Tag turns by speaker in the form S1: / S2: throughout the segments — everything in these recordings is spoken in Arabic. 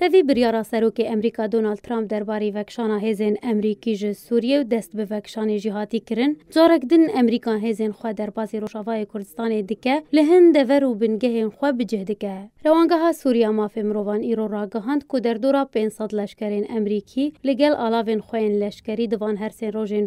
S1: تەوی بریارە سەرۆکی ئەمریکا دونالد ترامپ دەرباری ڤەکشانە هێزێن ئەمریکی جه سووریە و دەست بە ڤەکشانی ژیهاتی کرن جارێکدن ئەمریکا هێزێن خوا دەرباسی ڕۆژاوای کوردستانی دیکە لە لهن دەڤەر و بنگه خواه بجه روانگه ها بنگەهێن خوا بجێ دیکە ڕەوانگەها سووریا در دورا ئیرۆ ڕاگەهاند کو دەردۆرا 500 لەشکرێن ئەمریکی لەگەل دوان خوێن لەشکری دەوان هەرسێن ڕۆژێن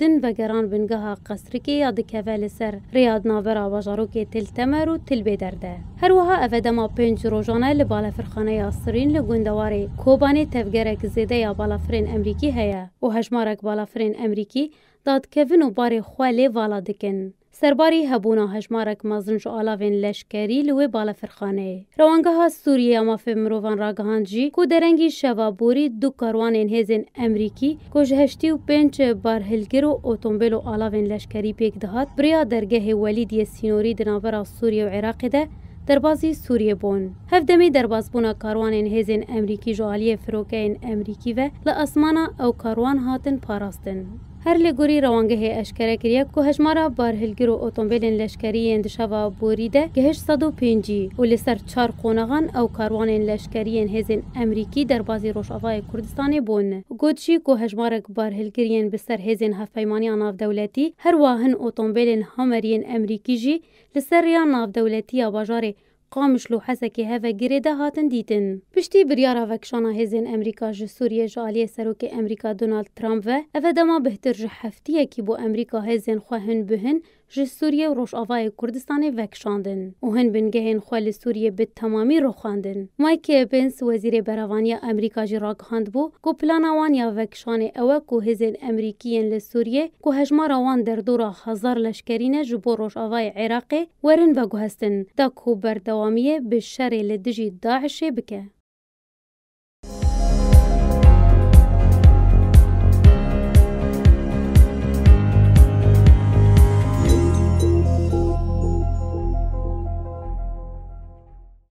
S1: دن وگران بنگه ها قەسرکی یا دکەڤە لەسەر ڕیادناڤەرا بەژارۆکێ تلتەمەر و تلبێ دەردە هەروەها ئەڤەدەما پێنج ڕۆژانە لە بالەفرخانەیە یاسرین لە گوندەوارێ کۆبانەی تەفگەرێک زێدەیە بالافرێن ئەمریکی هەیە و هەژمارێک بالافرێن ئەمریکی دادکەون و بارێ خوا لێ ڤاڵا دکن. سەرباری هەبوونا هەژمارێک مەزن و ئالاوێن لەشکەری لەوێ بالەفرخانەیە ڕەوانگەها سووریە مافێ مرۆڤان ڕاگەهاندژی کو دەرەنگی شەوابووری دوو کاروانێن هێزن ئەمریکی کۆژهشتی و پێنج بارهلگر و ئۆتۆمبیل و ئالاوێن لەشکەری پێک دەهات بریا دەرگەهێ وەلی دیە سینۆری دناوەرا سووریە و عێراقیدە دربازی سوریه بون هفدمی درباز بونا کاروانین هزین امریکی جوالی فروکین امریکی و لأسمانا او کاروان هاتن پاراستن هر لگوری روانگه اشکره کریه که هجمارا بار هلگیرو اوتومبیل لشکریین دشوا بوریده گهش پینجی و لسر چار قونغان او کاروان لشکریین هزین امریکی در بازی روشاوای کردستان بون گودشی که هجمارا بار هلگیرین بسر هزین هف پیمانی آناف دولتی هر واهن اوتومبیل همرین امریکی جی لسر یا ناف دولتی یا بازار قامش لو حسكي هذا جريدا هاتن ديتن بشتي بريارا فاكشانا هزين امريكا جو سوريا جو عليا ساروكي امريكا دونالد ترامب افا داما بهتر جحفتيه كي بو امريكا هزين خواهن بهن جو سوريا و روش اوايا كردستاني فاكشاندن و هن بنجهن خوال سوريا بالتمامي روخاندن مايكي بنس وزير براوانيا امريكا جي راك هاند بو كو بلانا وانيا فاكشاني اوا كو هزين امريكيين لسوريا كو هجمارا وان دردورا خزار لشكرينة جبو روش اوايا عراقي ورن فاكو هستن داكو القومية بالشر لدجي داعشي بكه